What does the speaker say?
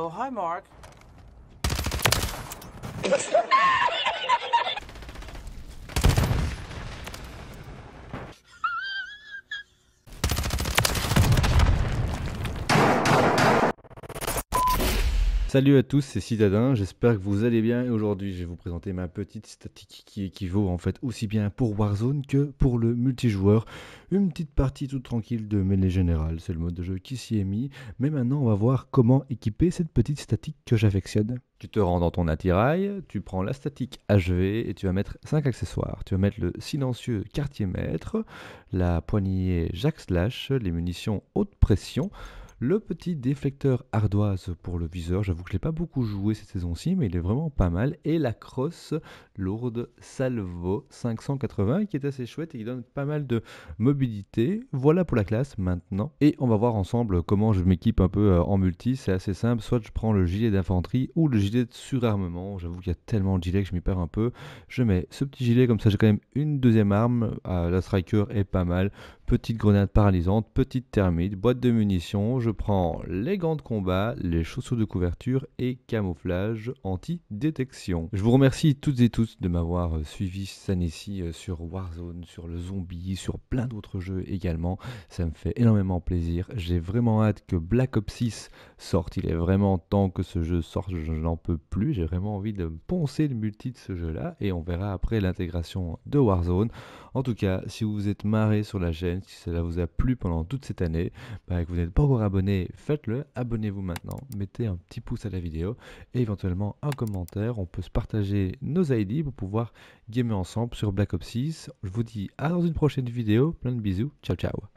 Oh, hi, Mark. Salut à tous, c'est Citadin, j'espère que vous allez bien. Aujourd'hui, je vais vous présenter ma petite statique qui équivaut en fait aussi bien pour Warzone que pour le multijoueur. Une petite partie toute tranquille de mêlée générale, c'est le mode de jeu qui s'y est mis. Mais maintenant, on va voir comment équiper cette petite statique que j'affectionne. Tu te rends dans ton attirail, tu prends la statique HV et tu vas mettre 5 accessoires. Tu vas mettre le silencieux quartier maître, la poignée jack slash, les munitions haute pression, le petit déflecteur ardoise pour le viseur, j'avoue que je l'ai pas beaucoup joué cette saison-ci, mais il est vraiment pas mal. Et la crosse lourde Salvo 580 qui est assez chouette et qui donne pas mal de mobilité. Voilà pour la classe maintenant. Et on va voir ensemble comment je m'équipe un peu euh, en multi. C'est assez simple, soit je prends le gilet d'infanterie ou le gilet de surarmement. J'avoue qu'il y a tellement de gilets que je m'y perds un peu. Je mets ce petit gilet comme ça j'ai quand même une deuxième arme. Ah, la striker est pas mal. Petite grenade paralysante, petite thermite, boîte de munitions je prends les gants de combat, les chaussures de couverture et camouflage anti-détection. Je vous remercie toutes et tous de m'avoir euh, suivi cette année-ci euh, sur Warzone, sur le zombie, sur plein d'autres jeux également. Ça me fait énormément plaisir. J'ai vraiment hâte que Black Ops 6 sorte. Il est vraiment temps que ce jeu sorte. Je n'en peux plus. J'ai vraiment envie de poncer le multi de ce jeu-là et on verra après l'intégration de Warzone. En tout cas, si vous vous êtes marré sur la chaîne, si cela vous a plu pendant toute cette année, bah, que vous n'êtes pas encore abonné, faites-le, abonnez-vous maintenant, mettez un petit pouce à la vidéo et éventuellement un commentaire. On peut se partager nos ID pour pouvoir gamer ensemble sur Black Ops 6. Je vous dis à dans une prochaine vidéo, plein de bisous, ciao ciao